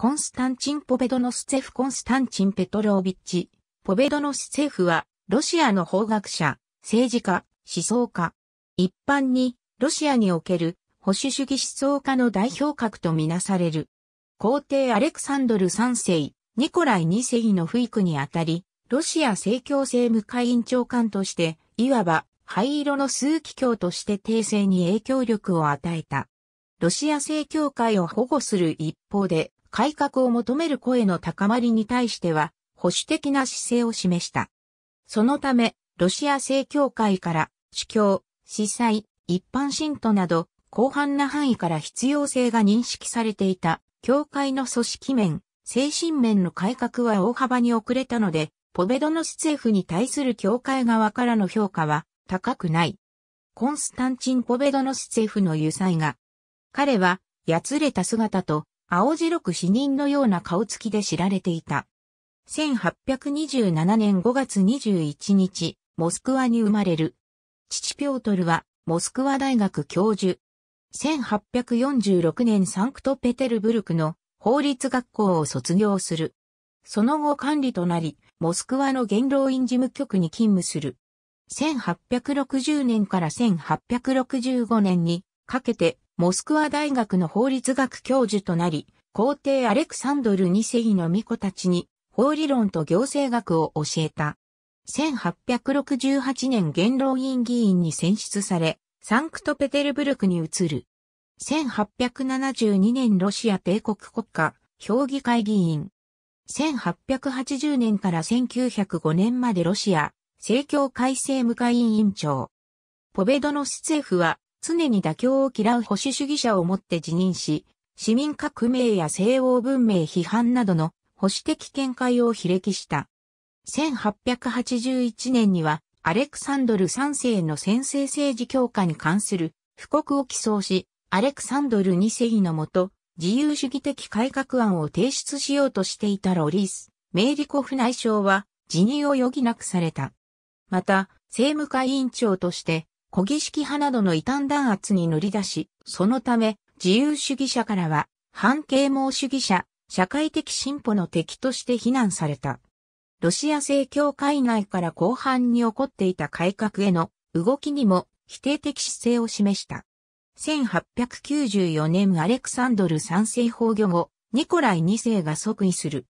コンスタンチン・ポベドノスツェフ・コンスタンチン・ペトロービッチ。ポベドノスツェフは、ロシアの法学者、政治家、思想家。一般に、ロシアにおける保守主義思想家の代表格とみなされる。皇帝アレクサンドル3世、ニコライ2世の不育にあたり、ロシア正教政務会員長官として、いわば灰色の数奇教として帝政に影響力を与えた。ロシア正教会を保護する一方で、改革を求める声の高まりに対しては、保守的な姿勢を示した。そのため、ロシア正教会から、主教、司祭、一般信徒など、広範な範囲から必要性が認識されていた、教会の組織面、精神面の改革は大幅に遅れたので、ポベドノスツ府フに対する教会側からの評価は高くない。コンスタンチン・ポベドノスツ府フの油彩が、彼は、やつれた姿と青白く死人のような顔つきで知られていた。1827年5月21日、モスクワに生まれる。父ピョートルは、モスクワ大学教授。1846年サンクトペテルブルクの法律学校を卒業する。その後管理となり、モスクワの元老院事務局に勤務する。1860年から1865年にかけてモスクワ大学の法律学教授となり、皇帝アレクサンドル2世の巫女たちに法理論と行政学を教えた。1868年元老院議員に選出され、サンクトペテルブルクに移る。1872年ロシア帝国国家評議会議員。1880年から1905年までロシア政教会政務会委員長。ポベドノスツェフは常に妥協を嫌う保守主義者をもって辞任し、市民革命や西欧文明批判などの保守的見解を非歴した。1881年には、アレクサンドル3世の先制政治強化に関する布告を起草し、アレクサンドル2世のもと、自由主義的改革案を提出しようとしていたロリース、メイリコフ内相は辞任を余儀なくされた。また、政務会委員長として、小儀式派などの異端弾圧に乗り出し、そのため自由主義者からは反啓蒙主義者、社会的進歩の敵として非難された。ロシア正教会内から後半に起こっていた改革への動きにも否定的姿勢を示した。1894年アレクサンドル三世崩御後、ニコライ2世が即位する。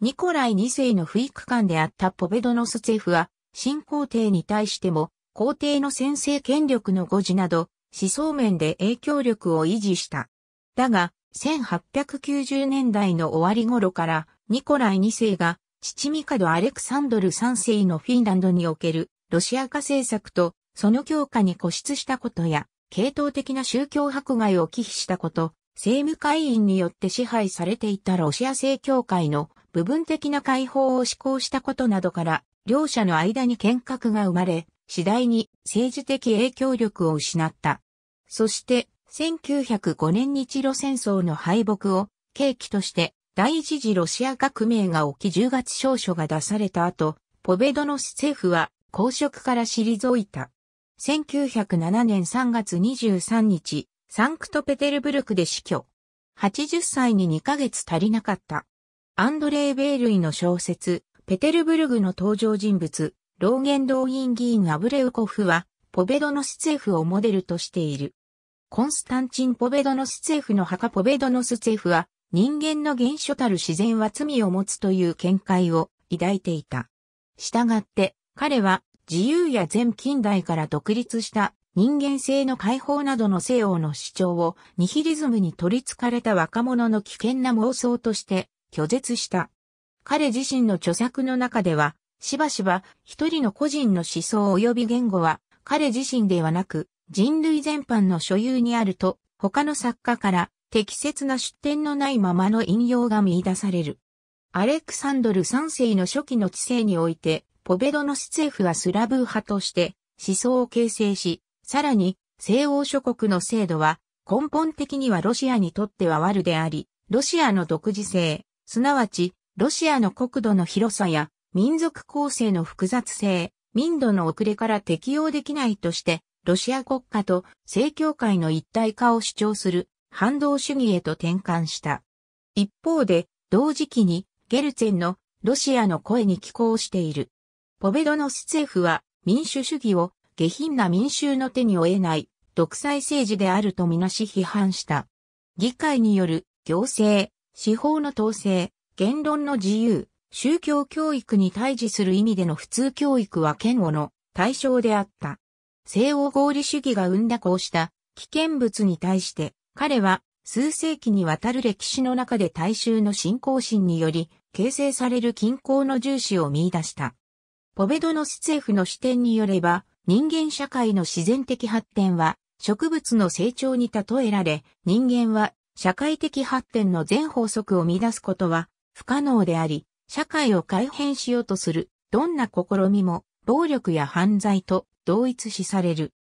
ニコライ2世の不育感であったポベドノスツェフは、新皇帝に対しても皇帝の先制権力の誤字など、思想面で影響力を維持した。だが、1890年代の終わり頃から、ニコライ2世が、父ミカド・アレクサンドル3世のフィンランドにおけるロシア化政策とその強化に固執したことや、系統的な宗教迫害を忌避したこと、政務会員によって支配されていたロシア正教会の部分的な解放を施行したことなどから、両者の間に見隔が生まれ、次第に政治的影響力を失った。そして、1905年日露戦争の敗北を契機として第一次ロシア革命が起き10月少書が出された後、ポベドノス政府は公職から退いた。1907年3月23日、サンクトペテルブルクで死去。80歳に2ヶ月足りなかった。アンドレイ・ベイルイの小説、ペテルブルグの登場人物、老元動員議員アブレウコフは、ポベドノスツェフをモデルとしている。コンスタンチン・ポベドノスツェフの墓ポベドノスツェフは、人間の原初たる自然は罪を持つという見解を抱いていた。したがって、彼は自由や全近代から独立した人間性の解放などの西欧の主張をニヒリズムに取り憑かれた若者の危険な妄想として拒絶した。彼自身の著作の中ではしばしば一人の個人の思想及び言語は彼自身ではなく人類全般の所有にあると他の作家から適切な出典のないままの引用が見出される。アレクサンドル三世の初期の知性において、ポベドのス政府はスラブー派として思想を形成し、さらに西欧諸国の制度は根本的にはロシアにとっては悪であり、ロシアの独自性、すなわちロシアの国土の広さや民族構成の複雑性、民度の遅れから適用できないとして、ロシア国家と正教会の一体化を主張する反動主義へと転換した。一方で、同時期にゲルツェンのロシアの声に寄稿している。ポベドのスツ府フは民主主義を下品な民衆の手に負えない独裁政治であるとみなし批判した。議会による行政、司法の統制、言論の自由、宗教教育に対峙する意味での普通教育は嫌悪の対象であった。西欧合理主義が生んだこうした危険物に対して彼は数世紀にわたる歴史の中で大衆の信仰心により形成される均衡の重視を見出した。ポベドノスツ府フの視点によれば人間社会の自然的発展は植物の成長に例えられ人間は社会的発展の全法則を見出すことは不可能であり社会を改変しようとする、どんな試みも、暴力や犯罪と同一視される。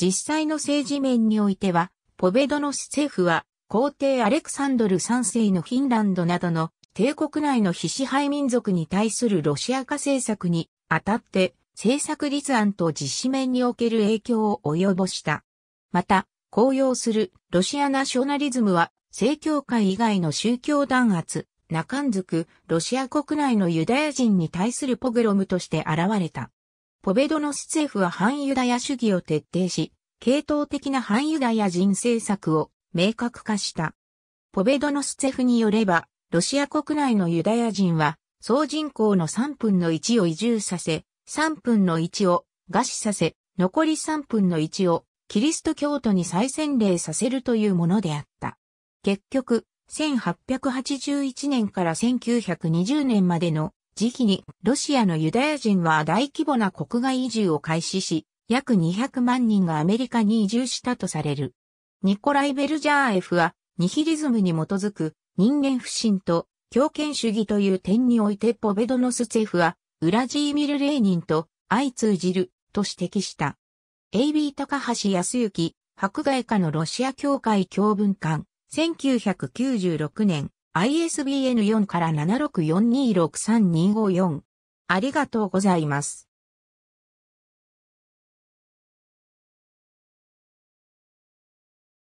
実際の政治面においては、ポベドノス政府は、皇帝アレクサンドル3世のフィンランドなどの帝国内の非支配民族に対するロシア化政策にあたって、政策立案と実施面における影響を及ぼした。また、公用するロシアナショナリズムは、正教会以外の宗教弾圧、ナカンズク、ロシア国内のユダヤ人に対するポグロムとして現れた。ポベドノスツェフは反ユダヤ主義を徹底し、系統的な反ユダヤ人政策を明確化した。ポベドノスツェフによれば、ロシア国内のユダヤ人は、総人口の3分の1を移住させ、3分の1を餓死させ、残り3分の1をキリスト教徒に再洗礼させるというものであった。結局、1881年から1920年までの時期にロシアのユダヤ人は大規模な国外移住を開始し、約200万人がアメリカに移住したとされる。ニコライ・ベルジャーエフは、ニヒリズムに基づく人間不信と強権主義という点においてポベドノスツェフは、ウラジーミル・レーニンと相通じると指摘した。AB 高橋康之、迫害下のロシア協会教文館。1996年、ISBN4 から76426325 4ありがとうございます。